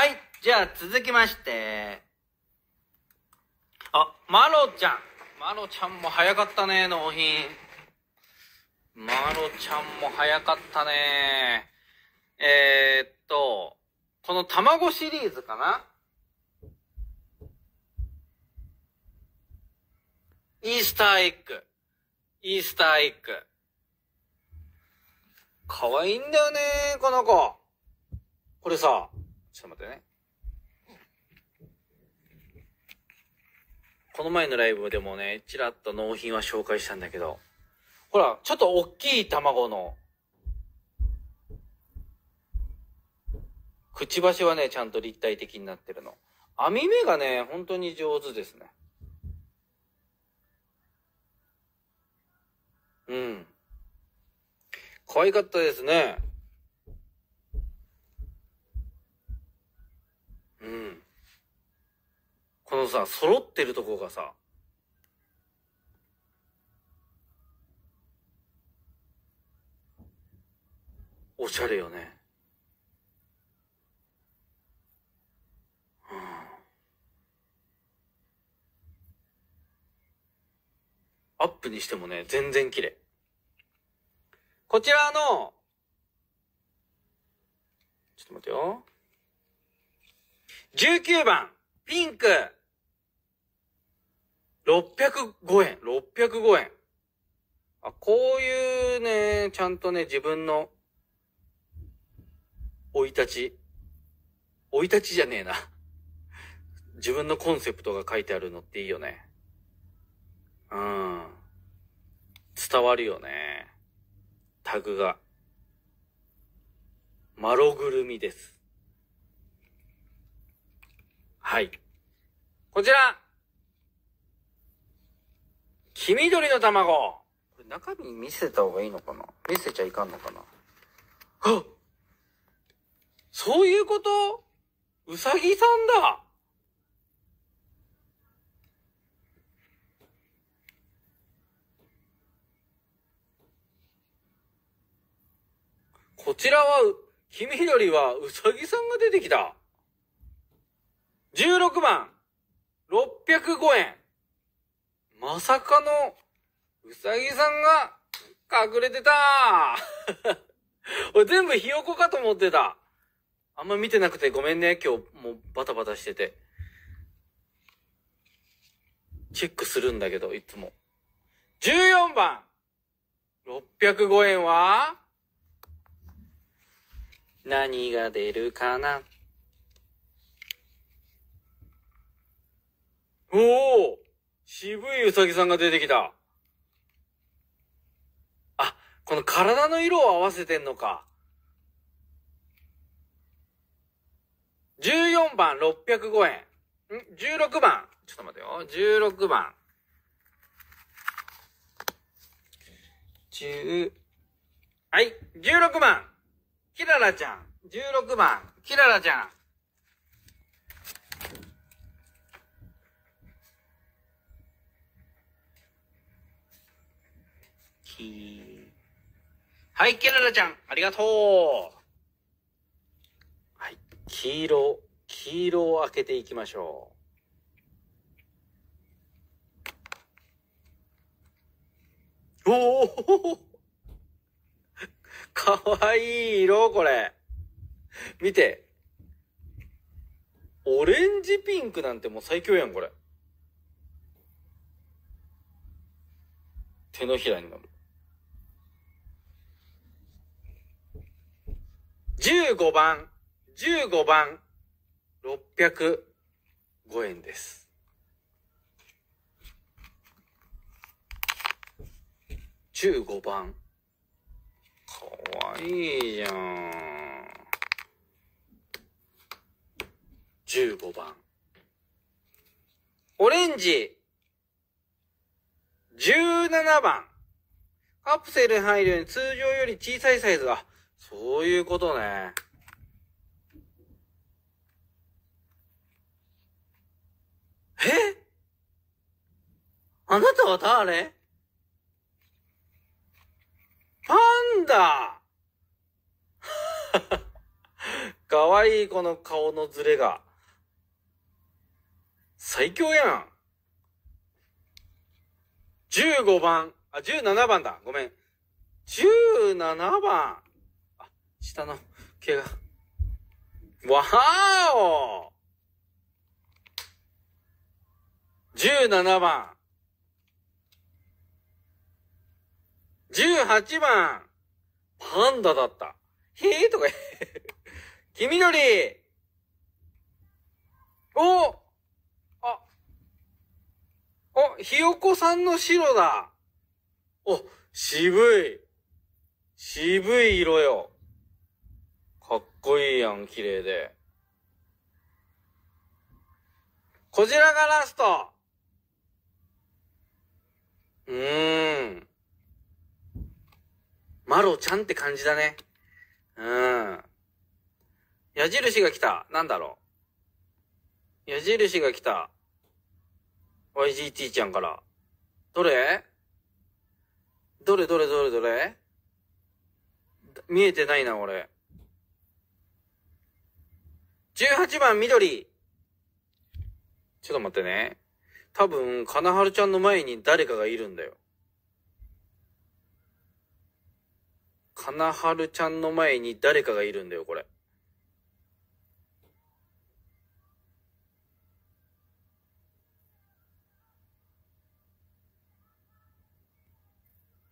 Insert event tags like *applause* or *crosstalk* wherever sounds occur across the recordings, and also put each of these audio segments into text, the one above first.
はい、じゃあ続きまして。あ、マロちゃん。マロちゃんも早かったね、納品。マロちゃんも早かったね。えー、っと、この卵シリーズかなイースターエッグ。イースターエッグ。可愛いんだよね、この子。これさ、ちょっと待ってね。この前のライブでもね、ちらっと納品は紹介したんだけど、ほら、ちょっと大きい卵の、くちばしはね、ちゃんと立体的になってるの。網目がね、本当に上手ですね。うん。可愛かったですね。さ、揃ってるとこがさ、おしゃれよね。アップにしてもね、全然綺麗。こちらの、ちょっと待ってよ。19番、ピンク。605円、605円。あ、こういうね、ちゃんとね、自分の、生い立ち、生い立ちじゃねえな。*laughs* 自分のコンセプトが書いてあるのっていいよね。うん。伝わるよね。タグが。マロぐるみです。はい。こちら黄緑の卵これ中身見せた方がいいのかな見せちゃいかんのかなあそういうことうさぎさんだこちらは、黄緑はうさぎさんが出てきた。16番、605円。まさかの、うさぎさんが、隠れてた *laughs* 俺全部ひよこかと思ってた。あんま見てなくてごめんね。今日もうバタバタしてて。チェックするんだけど、いつも。14番。605円は何が出るかなおお渋いウサギさんが出てきた。あ、この体の色を合わせてんのか。14番605円。ん ?16 番。ちょっと待てよ。16番。10。はい。16番。キララちゃん。16番。キララちゃん。ひ。はい、ケララちゃん、ありがとう。はい、黄色、黄色を開けていきましょう。おおかわいい色、これ。見て。オレンジピンクなんてもう最強やん、これ。手のひらになる。15番、15番、605円です。15番。かわいいじゃん。15番。オレンジ。17番。カプセルに入るように通常より小さいサイズは、そういうことね。えあなたは誰パンダ *laughs* かわいいこの顔のズレが。最強やん。15番、あ、17番だ。ごめん。17番。下の毛が。わーお !17 番。18番。パンダだった。へえとか黄緑 *laughs* おあ、お、ひよこさんの白だ。お、渋い。渋い色よ。かっこいいやん、綺麗で。こちらがラストうーん。マロちゃんって感じだね。うん。矢印が来た。なんだろう。矢印が来た。YGT ちゃんから。どれどれどれどれどれ見えてないな、俺。18番緑。ちょっと待ってね。多分、金春ちゃんの前に誰かがいるんだよ。金春ちゃんの前に誰かがいるんだよ、これ。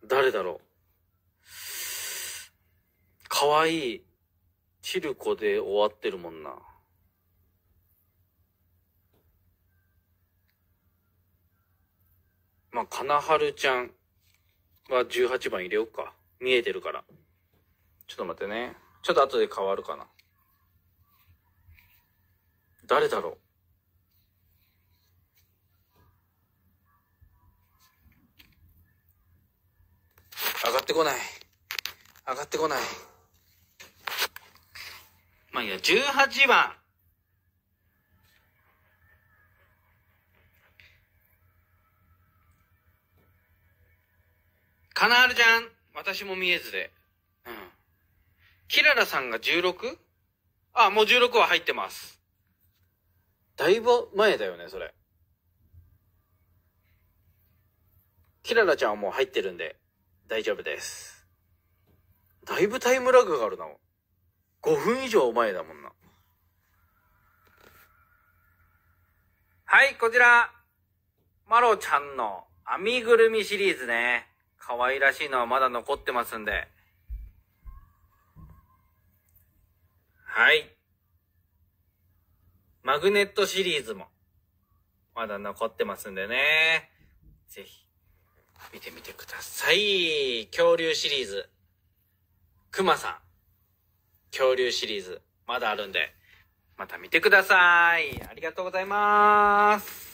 誰だろう。かわいい。チルコで終わってるもんな。まあ、金春ちゃんは18番入れようか。見えてるから。ちょっと待ってね。ちょっと後で変わるかな。誰だろう上がってこない。上がってこない。まあいいや、18番。カナールじゃん私も見えずで。うん。キララさんが 16? あ、もう16は入ってます。だいぶ前だよね、それ。キララちゃんはもう入ってるんで、大丈夫です。だいぶタイムラグがあるな。5分以上前だもんな。はい、こちら。マロちゃんの編みぐるみシリーズね。可愛らしいのはまだ残ってますんで。はい。マグネットシリーズも、まだ残ってますんでね。ぜひ、見てみてください。恐竜シリーズ。熊さん。恐竜シリーズ、まだあるんで、また見てください。ありがとうございます。